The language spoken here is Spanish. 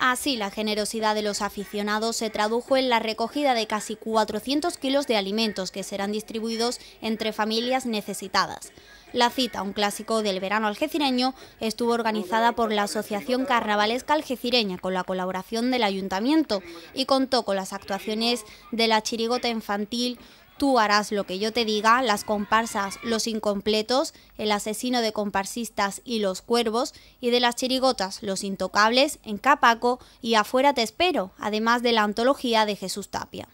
Así, la generosidad de los aficionados se tradujo en la recogida de casi 400 kilos de alimentos que serán distribuidos entre familias necesitadas. La cita, un clásico del verano algecireño, estuvo organizada por la Asociación Carnavalesca Algecireña con la colaboración del Ayuntamiento y contó con las actuaciones de la chirigota infantil, Tú harás lo que yo te diga, las comparsas, los incompletos, el asesino de comparsistas y los cuervos, y de las chirigotas, los intocables, en Capaco y afuera te espero, además de la antología de Jesús Tapia.